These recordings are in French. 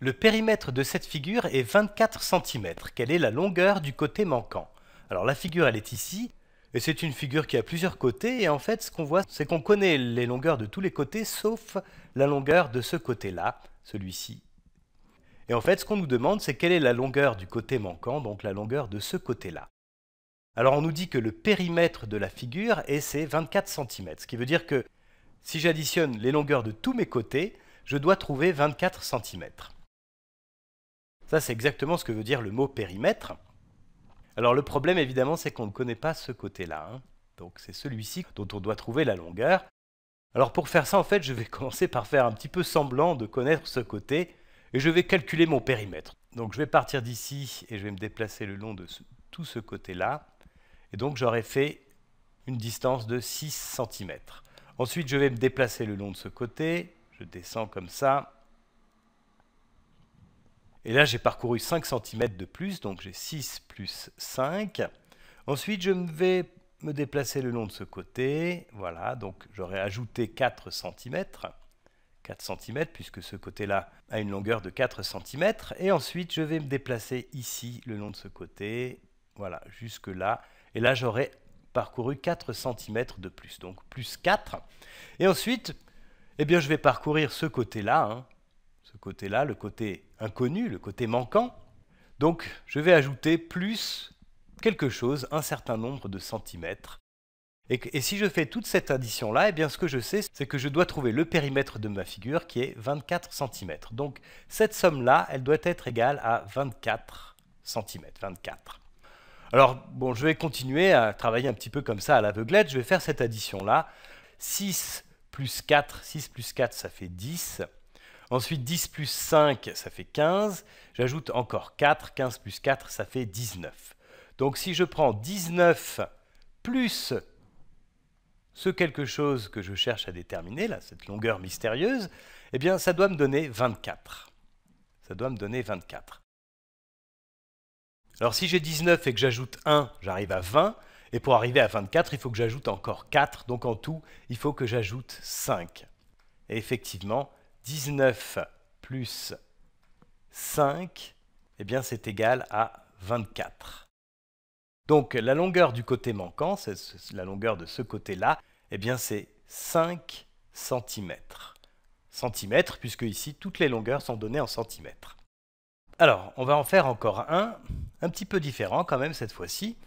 Le périmètre de cette figure est 24 cm, quelle est la longueur du côté manquant. Alors la figure elle est ici, et c'est une figure qui a plusieurs côtés, et en fait ce qu'on voit c'est qu'on connaît les longueurs de tous les côtés sauf la longueur de ce côté-là, celui-ci. Et en fait ce qu'on nous demande c'est quelle est la longueur du côté manquant, donc la longueur de ce côté-là. Alors on nous dit que le périmètre de la figure est c'est 24 cm, ce qui veut dire que si j'additionne les longueurs de tous mes côtés, je dois trouver 24 cm. Ça, c'est exactement ce que veut dire le mot périmètre. Alors le problème, évidemment, c'est qu'on ne connaît pas ce côté-là. Hein. Donc c'est celui-ci dont on doit trouver la longueur. Alors pour faire ça, en fait, je vais commencer par faire un petit peu semblant de connaître ce côté, et je vais calculer mon périmètre. Donc je vais partir d'ici, et je vais me déplacer le long de tout ce côté-là. Et donc j'aurai fait une distance de 6 cm. Ensuite, je vais me déplacer le long de ce côté, je descends comme ça, et là, j'ai parcouru 5 cm de plus, donc j'ai 6 plus 5. Ensuite, je vais me déplacer le long de ce côté. Voilà, donc j'aurais ajouté 4 cm. 4 cm, puisque ce côté-là a une longueur de 4 cm. Et ensuite, je vais me déplacer ici, le long de ce côté. Voilà, jusque-là. Et là, j'aurais parcouru 4 cm de plus, donc plus 4. Et ensuite, eh bien, je vais parcourir ce côté-là, hein, ce côté-là, le côté inconnu, le côté manquant. Donc je vais ajouter plus quelque chose, un certain nombre de centimètres. Et, si je fais toute cette addition-là, et eh bien ce que je sais, c'est que je dois trouver le périmètre de ma figure qui est 24 cm. Donc cette somme-là, elle doit être égale à 24 cm. 24. Alors bon, je vais continuer à travailler un petit peu comme ça à l'aveuglette. Je vais faire cette addition-là. 6 plus 4, 6 plus 4, ça fait 10. Ensuite, 10 plus 5, ça fait 15. J'ajoute encore 4. 15 plus 4, ça fait 19. Donc si je prends 19 plus ce quelque chose que je cherche à déterminer, là, cette longueur mystérieuse, eh bien, ça doit me donner 24. Ça doit me donner 24. Alors si j'ai 19 et que j'ajoute 1, j'arrive à 20. Et pour arriver à 24, il faut que j'ajoute encore 4. Donc en tout, il faut que j'ajoute 5. Et effectivement, 19 plus 5, eh bien c'est égal à 24. Donc la longueur du côté manquant, c'est la longueur de ce côté-là, eh bien c'est 5 cm. Centimètres, puisque ici toutes les longueurs sont données en centimètres. Alors, on va en faire encore un, un petit peu différent quand même cette fois-ci.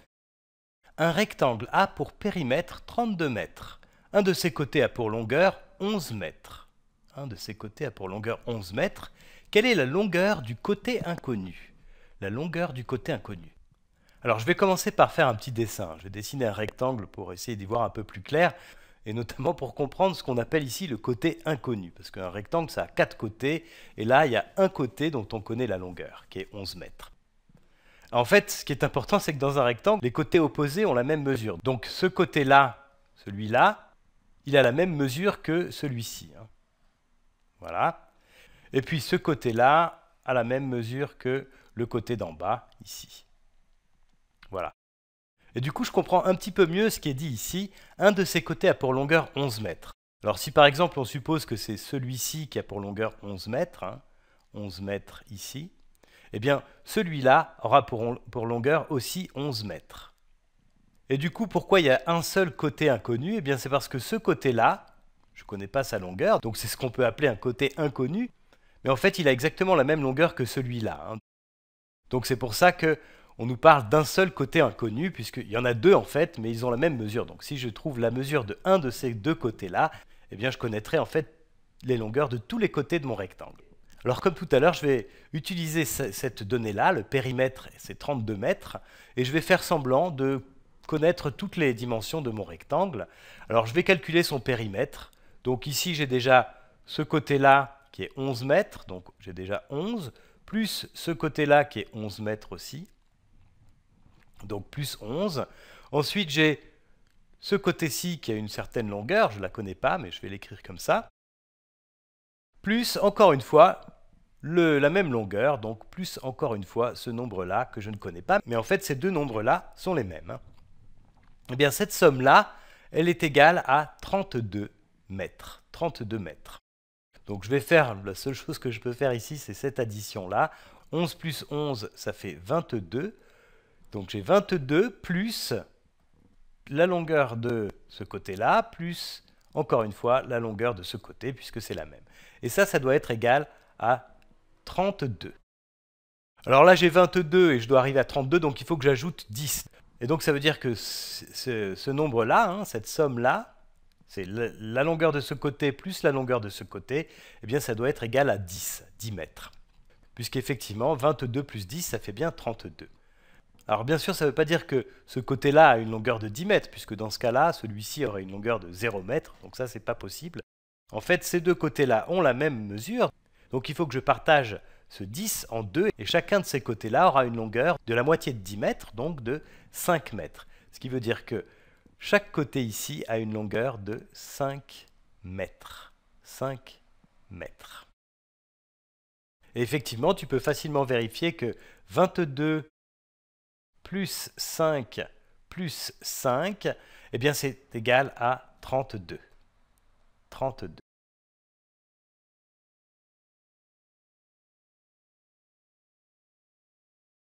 Un rectangle a pour périmètre 32 mètres. Un de ses côtés a pour longueur 11 mètres. Un de ces côtés a pour longueur 11 mètres. Quelle est la longueur du côté inconnu La longueur du côté inconnu. Alors je vais commencer par faire un petit dessin. Je vais dessiner un rectangle pour essayer d'y voir un peu plus clair et notamment pour comprendre ce qu'on appelle ici le côté inconnu. Parce qu'un rectangle, ça a quatre côtés, et là, il y a un côté dont on connaît la longueur, qui est 11 mètres. En fait, ce qui est important, c'est que dans un rectangle, les côtés opposés ont la même mesure. Donc ce côté-là, celui-là, il a la même mesure que celui-ci. Hein. Voilà. Et puis ce côté-là à la même mesure que le côté d'en bas, ici. Voilà. Et du coup, je comprends un petit peu mieux ce qui est dit ici. Un de ces côtés a pour longueur 11 mètres. Alors si par exemple on suppose que c'est celui-ci qui a pour longueur 11 mètres, 11 hein, mètres ici, eh bien celui-là aura pour, pour, longueur aussi 11 mètres. Et du coup, pourquoi il y a un seul côté inconnu Eh bien c'est parce que ce côté-là, je ne connais pas sa longueur, donc c'est ce qu'on peut appeler un côté inconnu. Mais en fait, il a exactement la même longueur que celui-là. Hein. Donc c'est pour ça que on nous parle d'un seul côté inconnu, puisqu'il y en a deux en fait, mais ils ont la même mesure. Donc si je trouve la mesure de un de ces deux côtés-là, eh bien je connaîtrai en fait les longueurs de tous les côtés de mon rectangle. Alors comme tout à l'heure, je vais utiliser cette donnée-là, le périmètre, c'est 32 mètres, et je vais faire semblant de connaître toutes les dimensions de mon rectangle. Alors je vais calculer son périmètre, donc ici, j'ai déjà ce côté-là qui est 11 mètres, donc j'ai déjà 11, plus ce côté-là qui est 11 mètres aussi, donc plus 11. Ensuite, j'ai ce côté-ci qui a une certaine longueur, je ne la connais pas, mais je vais l'écrire comme ça, plus, encore une fois, la même longueur, donc plus, encore une fois, ce nombre-là que je ne connais pas, mais en fait, ces deux nombres-là sont les mêmes. Hein. Eh bien, cette somme-là, elle est égale à 32 mètres, 32 mètres. Donc je vais faire, la seule chose que je peux faire ici, c'est cette addition-là. 11 plus 11, ça fait 22. Donc j'ai 22 plus la longueur de ce côté-là, plus, encore une fois, la longueur de ce côté, puisque c'est la même. Et ça, ça doit être égal à 32. Alors là, j'ai 22 et je dois arriver à 32, donc il faut que j'ajoute 10. Et donc ça veut dire que ce, nombre-là, hein, cette somme-là, c'est la longueur de ce côté plus la longueur de ce côté, eh bien ça doit être égal à 10, 10 mètres. Puisqu'effectivement, 22 plus 10, ça fait bien 32. Alors bien sûr, ça ne veut pas dire que ce côté-là a une longueur de 10 mètres, puisque dans ce cas-là, celui-ci aurait une longueur de 0 mètre, donc ça, ce n'est pas possible. En fait, ces deux côtés-là ont la même mesure, donc il faut que je partage ce 10 en 2 et chacun de ces côtés-là aura une longueur de la moitié de 10 mètres, donc de 5 mètres. Ce qui veut dire que chaque côté ici a une longueur de 5 mètres. 5 mètres. Et effectivement, tu peux facilement vérifier que 22 plus 5 plus 5, eh bien c'est égal à 32. 32.